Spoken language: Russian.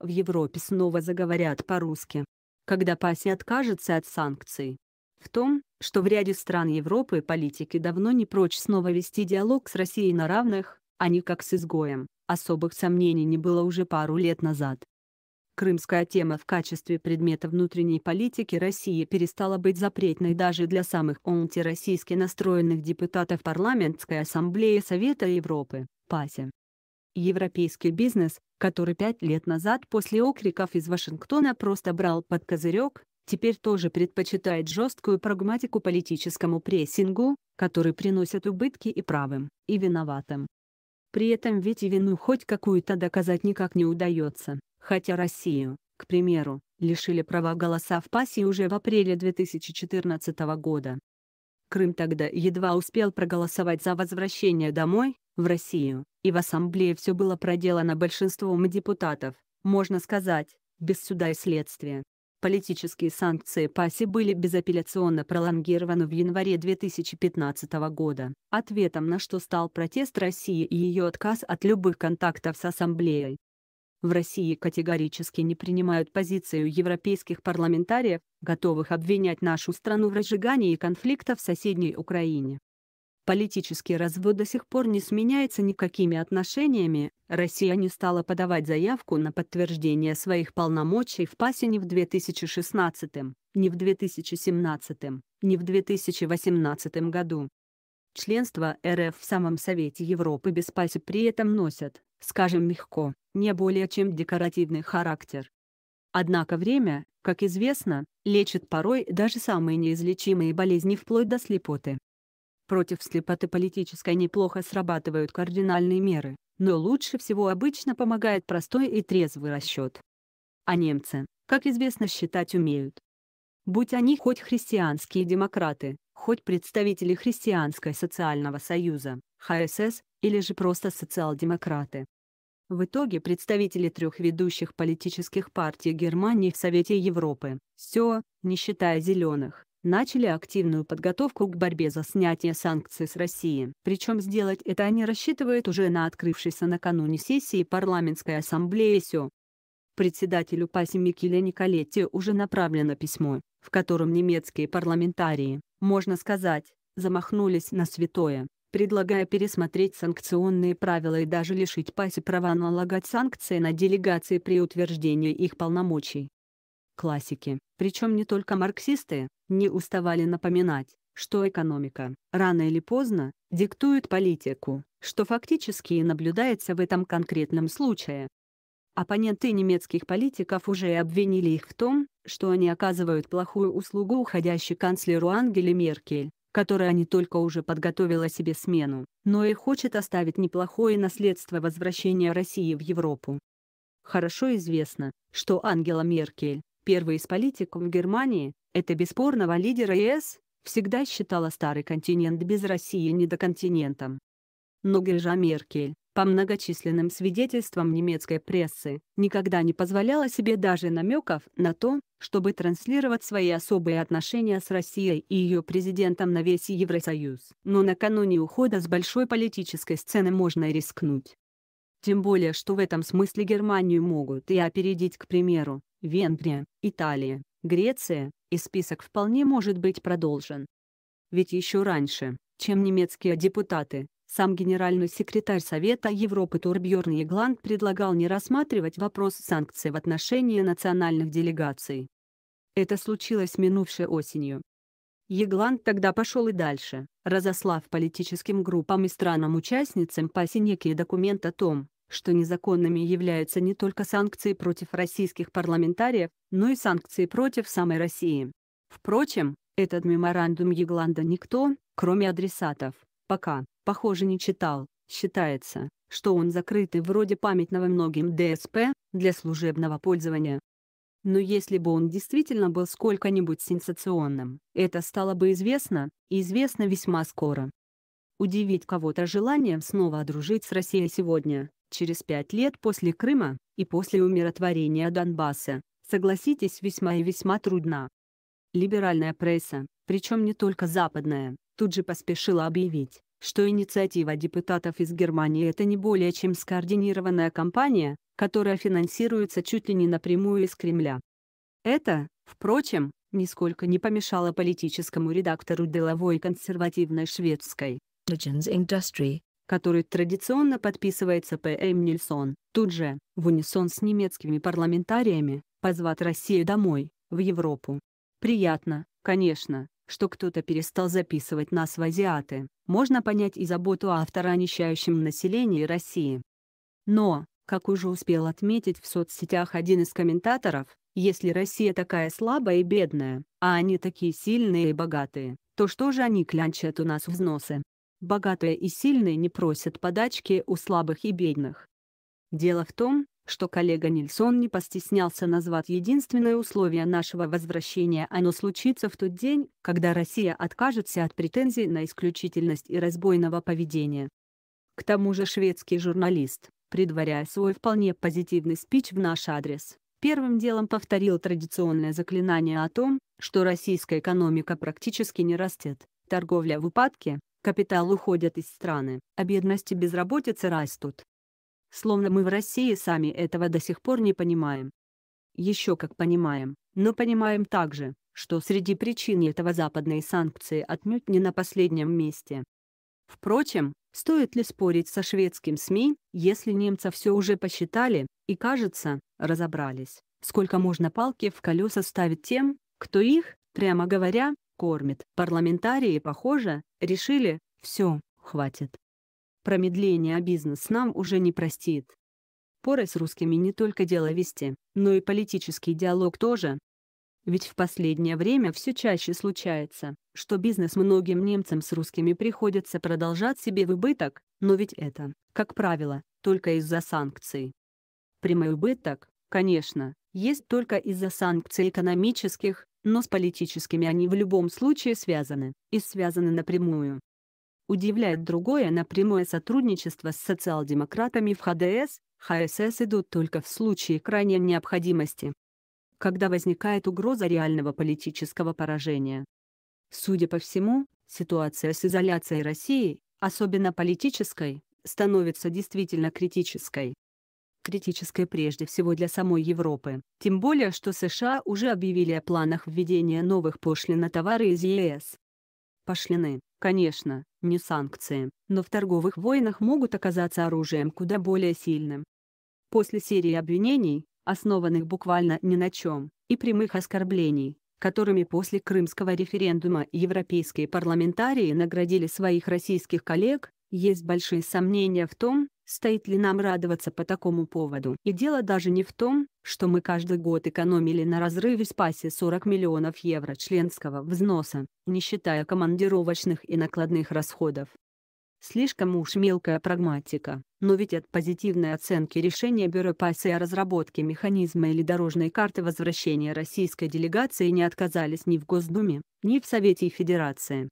в Европе снова заговорят по-русски, когда Паси откажется от санкций. В том, что в ряде стран Европы политики давно не прочь снова вести диалог с Россией на равных, а не как с изгоем, особых сомнений не было уже пару лет назад. Крымская тема в качестве предмета внутренней политики России перестала быть запретной даже для самых антироссийски настроенных депутатов Парламентской ассамблеи Совета Европы, ПАСЕ. Европейский бизнес, который пять лет назад после окриков из Вашингтона просто брал под козырек, теперь тоже предпочитает жесткую прагматику политическому прессингу, который приносит убытки и правым, и виноватым. При этом ведь и вину хоть какую-то доказать никак не удается, хотя Россию, к примеру, лишили права голоса в ПАСе уже в апреле 2014 года. Крым тогда едва успел проголосовать за возвращение домой, в Россию, и в Ассамблее все было проделано большинством депутатов, можно сказать, без суда и следствия. Политические санкции ПАСИ были безапелляционно пролонгированы в январе 2015 года, ответом на что стал протест России и ее отказ от любых контактов с Ассамблеей. В России категорически не принимают позицию европейских парламентариев, готовых обвинять нашу страну в разжигании конфликта в соседней Украине. Политический развод до сих пор не сменяется никакими отношениями, Россия не стала подавать заявку на подтверждение своих полномочий в ПАСе ни в 2016, ни в 2017, ни в 2018 году. Членство РФ в самом Совете Европы без ПАСе при этом носят, скажем мягко, не более чем декоративный характер. Однако время, как известно, лечит порой даже самые неизлечимые болезни вплоть до слепоты. Против слепоты политической неплохо срабатывают кардинальные меры, но лучше всего обычно помогает простой и трезвый расчет. А немцы, как известно, считать умеют. Будь они хоть христианские демократы, хоть представители христианской социального союза, ХСС, или же просто социал-демократы. В итоге представители трех ведущих политических партий Германии в Совете Европы, все, не считая зеленых, начали активную подготовку к борьбе за снятие санкций с России. Причем сделать это они рассчитывают уже на открывшейся накануне сессии парламентской ассамблеи СЮ. Председателю ПАСИ Микеле Николетти уже направлено письмо, в котором немецкие парламентарии, можно сказать, замахнулись на святое, предлагая пересмотреть санкционные правила и даже лишить ПАСИ права налагать санкции на делегации при утверждении их полномочий. Классики, причем не только марксисты, не уставали напоминать, что экономика, рано или поздно, диктует политику, что фактически и наблюдается в этом конкретном случае. Оппоненты немецких политиков уже обвинили их в том, что они оказывают плохую услугу уходящей канцлеру Ангеле Меркель, которая не только уже подготовила себе смену, но и хочет оставить неплохое наследство возвращения России в Европу. Хорошо известно, что Ангела Меркель, Первый из политиков Германии, это бесспорного лидера ЕС, всегда считала старый континент без России недоконтинентом. Но Гержа Меркель, по многочисленным свидетельствам немецкой прессы, никогда не позволяла себе даже намеков на то, чтобы транслировать свои особые отношения с Россией и ее президентом на весь Евросоюз. Но накануне ухода с большой политической сцены можно рискнуть. Тем более, что в этом смысле Германию могут и опередить, к примеру, Венгрия, Италия, Греция, и список вполне может быть продолжен. Ведь еще раньше, чем немецкие депутаты, сам генеральный секретарь Совета Европы Турбьерн Егланд предлагал не рассматривать вопрос санкций в отношении национальных делегаций. Это случилось минувшей осенью. Егланд тогда пошел и дальше, разослав политическим группам и странам-участницам по синеке документ о том, что незаконными являются не только санкции против российских парламентариев, но и санкции против самой России. Впрочем, этот меморандум Егланда никто, кроме адресатов, пока, похоже, не читал. Считается, что он закрытый вроде памятного многим ДСП для служебного пользования. Но если бы он действительно был сколько-нибудь сенсационным, это стало бы известно, и известно весьма скоро. Удивить кого-то желанием снова дружить с Россией сегодня, Через пять лет после Крыма, и после умиротворения Донбасса, согласитесь, весьма и весьма трудна. Либеральная пресса, причем не только западная, тут же поспешила объявить, что инициатива депутатов из Германии это не более чем скоординированная кампания, которая финансируется чуть ли не напрямую из Кремля. Это, впрочем, нисколько не помешало политическому редактору деловой консервативной шведской Industry который традиционно подписывается П.М. Нильсон, тут же, в унисон с немецкими парламентариями, позвать Россию домой, в Европу. Приятно, конечно, что кто-то перестал записывать нас в азиаты, можно понять и заботу автора о нищающем населении России. Но, как уже успел отметить в соцсетях один из комментаторов, если Россия такая слабая и бедная, а они такие сильные и богатые, то что же они клянчат у нас взносы? Богатые и сильные не просят подачки у слабых и бедных. Дело в том, что коллега Нильсон не постеснялся назвать единственное условие нашего возвращения. Оно случится в тот день, когда Россия откажется от претензий на исключительность и разбойного поведения. К тому же шведский журналист, предваряя свой вполне позитивный спич в наш адрес, первым делом повторил традиционное заклинание о том, что российская экономика практически не растет, торговля в упадке, Капитал уходят из страны, а бедность и безработица растут. Словно мы в России сами этого до сих пор не понимаем. Еще как понимаем, но понимаем также, что среди причин этого западные санкции отнюдь не на последнем месте. Впрочем, стоит ли спорить со шведским СМИ, если немцы все уже посчитали, и, кажется, разобрались, сколько можно палки в колеса ставить тем, кто их, прямо говоря, кормит. Парламентарии, похоже, решили «все, хватит». Промедление а бизнес нам уже не простит. Порой с русскими не только дело вести, но и политический диалог тоже. Ведь в последнее время все чаще случается, что бизнес многим немцам с русскими приходится продолжать себе в убыток, но ведь это, как правило, только из-за санкций. Прямой убыток, конечно, есть только из-за санкций экономических, но с политическими они в любом случае связаны, и связаны напрямую. Удивляет другое напрямое сотрудничество с социал-демократами в ХДС, ХСС идут только в случае крайней необходимости. Когда возникает угроза реального политического поражения. Судя по всему, ситуация с изоляцией России, особенно политической, становится действительно критической критическое прежде всего для самой Европы. Тем более, что США уже объявили о планах введения новых пошлин на товары из ЕС. Пошлины, конечно, не санкции, но в торговых войнах могут оказаться оружием куда более сильным. После серии обвинений, основанных буквально ни на чем, и прямых оскорблений, которыми после крымского референдума европейские парламентарии наградили своих российских коллег, есть большие сомнения в том, Стоит ли нам радоваться по такому поводу? И дело даже не в том, что мы каждый год экономили на разрыве спасе 40 миллионов евро членского взноса, не считая командировочных и накладных расходов. Слишком уж мелкая прагматика, но ведь от позитивной оценки решения Бюро ПАСИ о разработке механизма или дорожной карты возвращения российской делегации не отказались ни в Госдуме, ни в Совете Федерации.